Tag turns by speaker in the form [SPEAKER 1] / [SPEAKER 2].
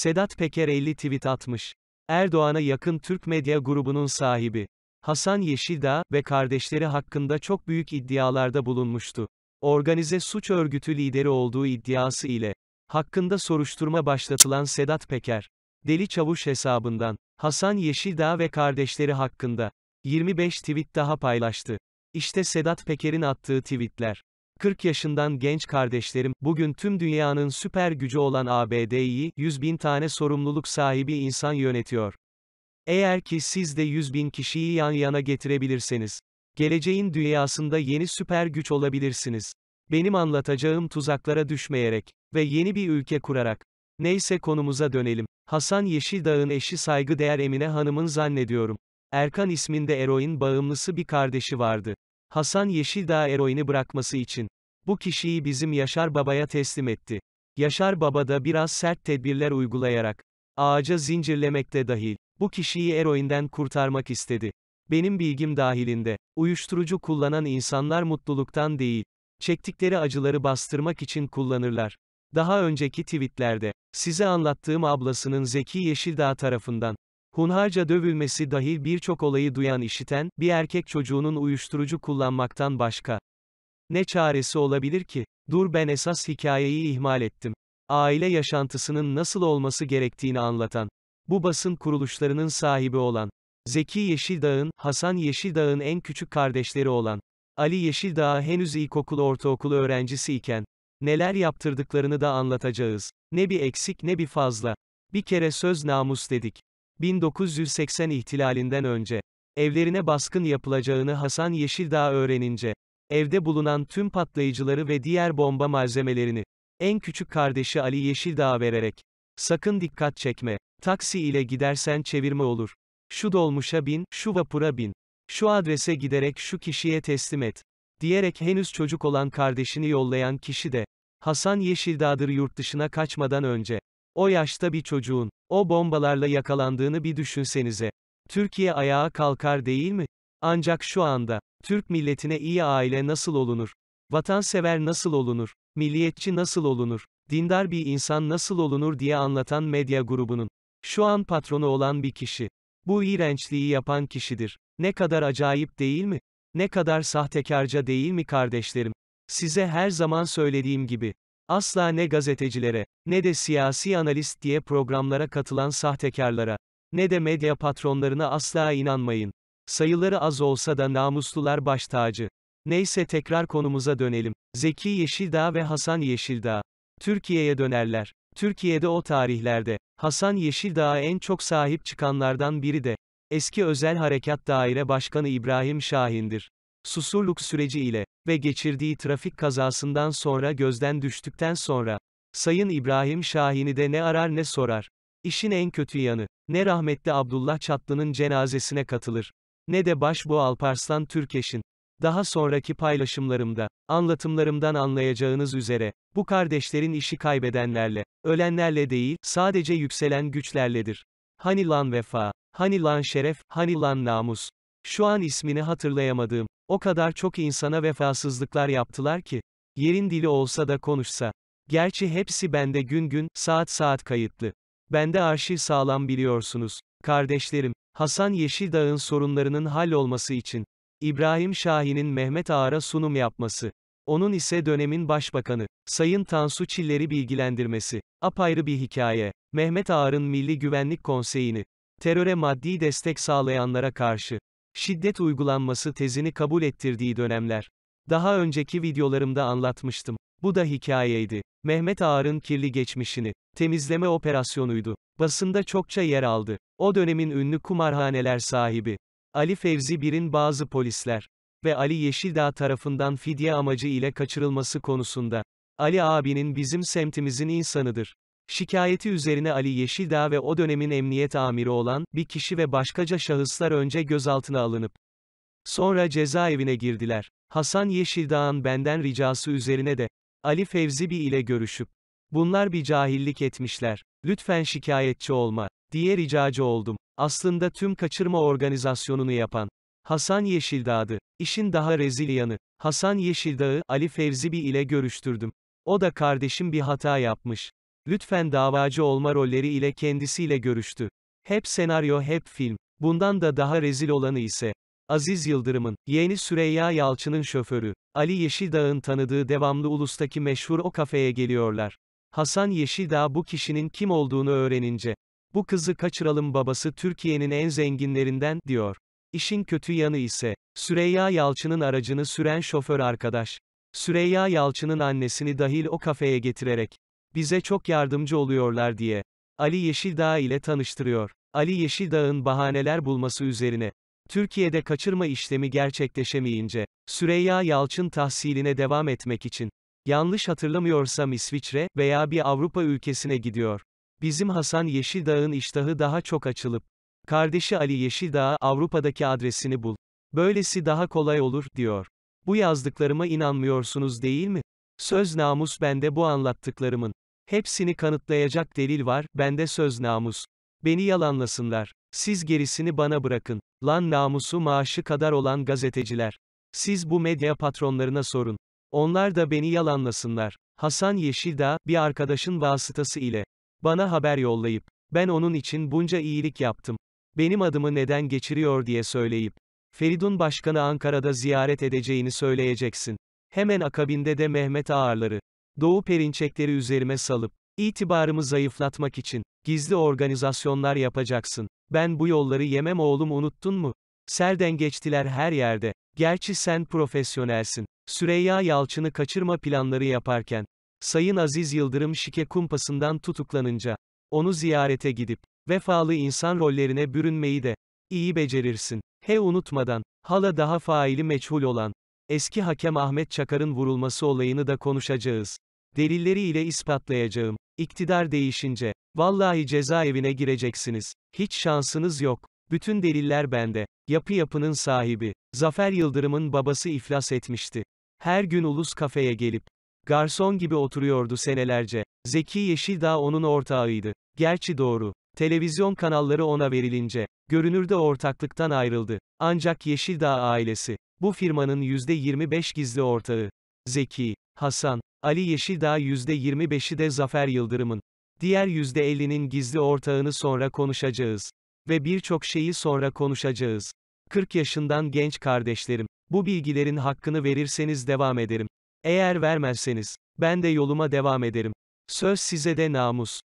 [SPEAKER 1] Sedat Peker 50 tweet atmış. Erdoğan'a yakın Türk medya grubunun sahibi. Hasan Yeşildağ ve kardeşleri hakkında çok büyük iddialarda bulunmuştu. Organize suç örgütü lideri olduğu iddiası ile hakkında soruşturma başlatılan Sedat Peker, Deli Çavuş hesabından Hasan Yeşildağ ve kardeşleri hakkında 25 tweet daha paylaştı. İşte Sedat Peker'in attığı tweetler. 40 yaşından genç kardeşlerim, bugün tüm dünyanın süper gücü olan ABD'yi, 100 bin tane sorumluluk sahibi insan yönetiyor. Eğer ki siz de 100 bin kişiyi yan yana getirebilirseniz, geleceğin dünyasında yeni süper güç olabilirsiniz. Benim anlatacağım tuzaklara düşmeyerek ve yeni bir ülke kurarak. Neyse konumuza dönelim. Hasan Yeşildağ'ın eşi saygıdeğer Emine Hanım'ın zannediyorum. Erkan isminde eroin bağımlısı bir kardeşi vardı. Hasan Yeşildağ eroini bırakması için bu kişiyi bizim Yaşar Baba'ya teslim etti. Yaşar Baba da biraz sert tedbirler uygulayarak, ağaca zincirlemekte dahil, bu kişiyi eroinden kurtarmak istedi. Benim bilgim dahilinde, uyuşturucu kullanan insanlar mutluluktan değil, çektikleri acıları bastırmak için kullanırlar. Daha önceki tweetlerde, size anlattığım ablasının Zeki Yeşildağ tarafından, hunharca dövülmesi dahil birçok olayı duyan işiten, bir erkek çocuğunun uyuşturucu kullanmaktan başka, ne çaresi olabilir ki? Dur ben esas hikayeyi ihmal ettim. Aile yaşantısının nasıl olması gerektiğini anlatan. Bu basın kuruluşlarının sahibi olan. Zeki Yeşildağ'ın, Hasan Yeşildağ'ın en küçük kardeşleri olan. Ali Yeşildağ henüz ilkokul Ortaokulu öğrencisi iken. Neler yaptırdıklarını da anlatacağız. Ne bir eksik ne bir fazla. Bir kere söz namus dedik. 1980 ihtilalinden önce. Evlerine baskın yapılacağını Hasan Yeşildağ öğrenince, evde bulunan tüm patlayıcıları ve diğer bomba malzemelerini, en küçük kardeşi Ali Yeşildağ'a vererek, sakın dikkat çekme, taksi ile gidersen çevirme olur, şu dolmuşa bin, şu vapura bin, şu adrese giderek şu kişiye teslim et, diyerek henüz çocuk olan kardeşini yollayan kişi de, Hasan Yeşildağ'dır yurt dışına kaçmadan önce, o yaşta bir çocuğun, o bombalarla yakalandığını bir düşünsenize. Türkiye ayağa kalkar değil mi? Ancak şu anda, Türk milletine iyi aile nasıl olunur? Vatansever nasıl olunur? Milliyetçi nasıl olunur? Dindar bir insan nasıl olunur diye anlatan medya grubunun. Şu an patronu olan bir kişi. Bu iğrençliği yapan kişidir. Ne kadar acayip değil mi? Ne kadar sahtekarca değil mi kardeşlerim? Size her zaman söylediğim gibi, asla ne gazetecilere, ne de siyasi analist diye programlara katılan sahtekarlara, ne de medya patronlarına asla inanmayın. Sayıları az olsa da namuslular baş tacı. Neyse tekrar konumuza dönelim. Zeki Yeşildağ ve Hasan Yeşildağ. Türkiye'ye dönerler. Türkiye'de o tarihlerde, Hasan Yeşildağ'a en çok sahip çıkanlardan biri de, eski Özel Harekat Daire Başkanı İbrahim Şahin'dir. Susurluk süreci ile ve geçirdiği trafik kazasından sonra gözden düştükten sonra, Sayın İbrahim Şahin'i de ne arar ne sorar. İşin en kötü yanı, ne rahmetli Abdullah Çatlı'nın cenazesine katılır, ne de Başbu Alparslan Türkeş'in. Daha sonraki paylaşımlarımda, anlatımlarımdan anlayacağınız üzere, bu kardeşlerin işi kaybedenlerle, ölenlerle değil, sadece yükselen güçlerledir. Hani lan vefa, hani lan şeref, hani lan namus. Şu an ismini hatırlayamadığım, o kadar çok insana vefasızlıklar yaptılar ki, yerin dili olsa da konuşsa. Gerçi hepsi bende gün gün, saat saat kayıtlı. Bende arşiv sağlam biliyorsunuz. Kardeşlerim, Hasan Yeşildağ'ın sorunlarının hal olması için, İbrahim Şahin'in Mehmet Ağar'a sunum yapması, onun ise dönemin başbakanı, Sayın Tansu Çiller'i bilgilendirmesi, apayrı bir hikaye, Mehmet Ağar'ın Milli Güvenlik Konseyi'ni, teröre maddi destek sağlayanlara karşı, şiddet uygulanması tezini kabul ettirdiği dönemler. Daha önceki videolarımda anlatmıştım. Bu da hikayeydi. Mehmet Ağar'ın kirli geçmişini temizleme operasyonuydu. Basında çokça yer aldı. O dönemin ünlü kumarhaneler sahibi Ali Fevzi Bir'in bazı polisler ve Ali Yeşildağ tarafından fidye amacı ile kaçırılması konusunda Ali abinin bizim semtimizin insanıdır. Şikayeti üzerine Ali Yeşildağ ve o dönemin emniyet amiri olan bir kişi ve başkaca şahıslar önce gözaltına alınıp sonra cezaevine girdiler. Hasan Yeşildağ'ın benden ricası üzerine de Ali Fevzi bir ile görüşüp, bunlar bir cahillik etmişler, lütfen şikayetçi olma, diye ricacı oldum. Aslında tüm kaçırma organizasyonunu yapan, Hasan Yeşildağ'dı. İşin daha rezil yanı, Hasan Yeşildağ'ı, Ali Fevzi bir ile görüştürdüm. O da kardeşim bir hata yapmış. Lütfen davacı olma rolleri ile kendisiyle görüştü. Hep senaryo hep film. Bundan da daha rezil olanı ise, Aziz Yıldırım'ın, yeğeni Süreyya Yalçın'ın şoförü, Ali Yeşildağ'ın tanıdığı devamlı ulustaki meşhur o kafeye geliyorlar. Hasan Yeşildağ bu kişinin kim olduğunu öğrenince, bu kızı kaçıralım babası Türkiye'nin en zenginlerinden, diyor. İşin kötü yanı ise, Süreyya Yalçın'ın aracını süren şoför arkadaş. Süreyya Yalçın'ın annesini dahil o kafeye getirerek, bize çok yardımcı oluyorlar diye, Ali Yeşildağ ile tanıştırıyor. Ali Yeşildağ'ın bahaneler bulması üzerine, Türkiye'de kaçırma işlemi gerçekleşemeyince, Süreyya Yalçın tahsiline devam etmek için, yanlış hatırlamıyorsam İsviçre veya bir Avrupa ülkesine gidiyor. Bizim Hasan Yeşildağ'ın iştahı daha çok açılıp, kardeşi Ali Yeşildağ'a Avrupa'daki adresini bul. Böylesi daha kolay olur, diyor. Bu yazdıklarıma inanmıyorsunuz değil mi? Söz namus bende bu anlattıklarımın. Hepsini kanıtlayacak delil var, bende söz namus. Beni yalanlasınlar. Siz gerisini bana bırakın. Lan namusu maaşı kadar olan gazeteciler. Siz bu medya patronlarına sorun. Onlar da beni yalanlasınlar. Hasan Yeşildağ, bir arkadaşın vasıtası ile. Bana haber yollayıp. Ben onun için bunca iyilik yaptım. Benim adımı neden geçiriyor diye söyleyip. Feridun Başkan'ı Ankara'da ziyaret edeceğini söyleyeceksin. Hemen akabinde de Mehmet Ağarları. Doğu Perinçekleri üzerime salıp. itibarımı zayıflatmak için. Gizli organizasyonlar yapacaksın. Ben bu yolları yemem oğlum unuttun mu? Serden geçtiler her yerde. Gerçi sen profesyonelsin. Süreyya Yalçın'ı kaçırma planları yaparken. Sayın Aziz Yıldırım şike kumpasından tutuklanınca. Onu ziyarete gidip. Vefalı insan rollerine bürünmeyi de. iyi becerirsin. He unutmadan. Hala daha faili meçhul olan. Eski hakem Ahmet Çakar'ın vurulması olayını da konuşacağız. Delilleri ile ispatlayacağım. İktidar değişince. Vallahi cezaevine gireceksiniz. Hiç şansınız yok. Bütün deliller bende. Yapı yapının sahibi. Zafer Yıldırım'ın babası iflas etmişti. Her gün ulus kafeye gelip. Garson gibi oturuyordu senelerce. Zeki Yeşildağ onun ortağıydı. Gerçi doğru. Televizyon kanalları ona verilince, görünürde ortaklıktan ayrıldı. Ancak Yeşildağ ailesi, bu firmanın %25 gizli ortağı. Zeki, Hasan, Ali Yeşildağ %25'i de Zafer Yıldırım'ın. Diğer %50'nin gizli ortağını sonra konuşacağız. Ve birçok şeyi sonra konuşacağız. 40 yaşından genç kardeşlerim. Bu bilgilerin hakkını verirseniz devam ederim. Eğer vermezseniz, ben de yoluma devam ederim. Söz size de namus.